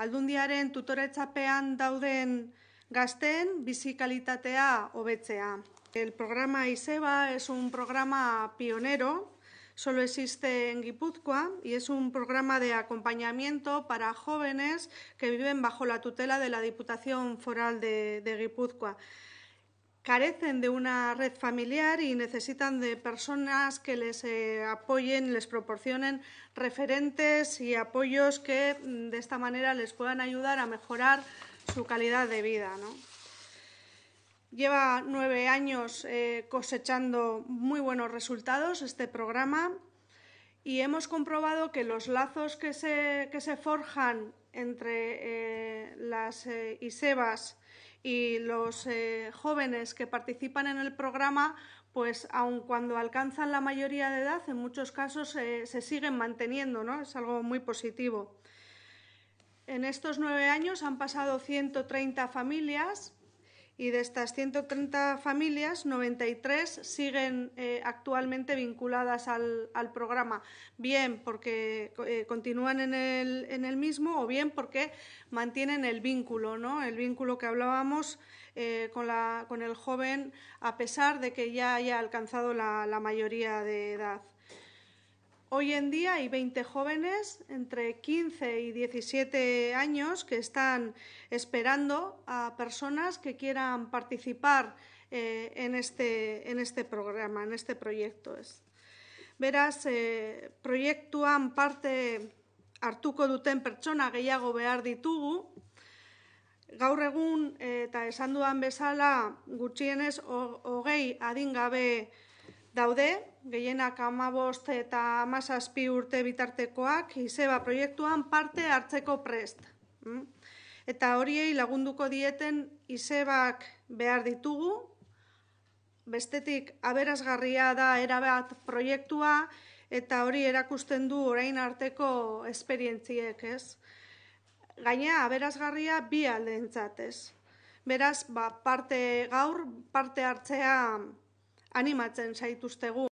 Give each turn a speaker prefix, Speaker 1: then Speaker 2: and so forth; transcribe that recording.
Speaker 1: Aldundiaren tutoretzapean dauden gazten bizi kalitatea hobetzea. El programa ISEBA es un programa pionero, solo existe en Gipuzkoa, y es un programa de acompañamiento para jóvenes que viven bajo la tutela de la Diputación Foral de Gipuzkoa. carecen de una red familiar y necesitan de personas que les eh, apoyen, les proporcionen referentes y apoyos que mm, de esta manera les puedan ayudar a mejorar su calidad de vida. Lleva nueve años eh, cosechando muy buenos resultados este programa y hemos comprobado que los lazos que se, forjan entre eh, las ISEBAS y los eh, jóvenes que participan en el programa, pues aun cuando alcanzan la mayoría de edad, en muchos casos eh, se siguen manteniendo, ¿no? Es algo muy positivo. En estos nueve años han pasado 130 familias y de estas 130 familias, 93 siguen eh, actualmente vinculadas al, programa, bien porque eh, continúan en el, mismo o bien porque mantienen el vínculo, ¿no? el vínculo que hablábamos eh, con, el joven a pesar de que ya haya alcanzado la mayoría de edad. Hoy en día hay 20 jóvenes entre 15 y 17 años que están esperando a personas que quieran participar eh, en, este, en este programa, en este proyecto. Beraz, el eh, proiektuan parte hartuko duten pertsona gehiago behar ditugu, Gaur egun eh, eta esan bezala adingabe daude, gehienak amabost eta amazazpi urte bitartekoak izeba proiektuan parte hartzeko prest. Mm? Eta horiei lagunduko dieten izebak behar ditugu, bestetik aberazgarria da erabat proiektua, eta hori erakusten du orain arteko esperientziek, ez? Gaina aberazgarria bi aldeentzatez. Beraz, ba, parte gaur, parte hartzea Animatzen saituztegu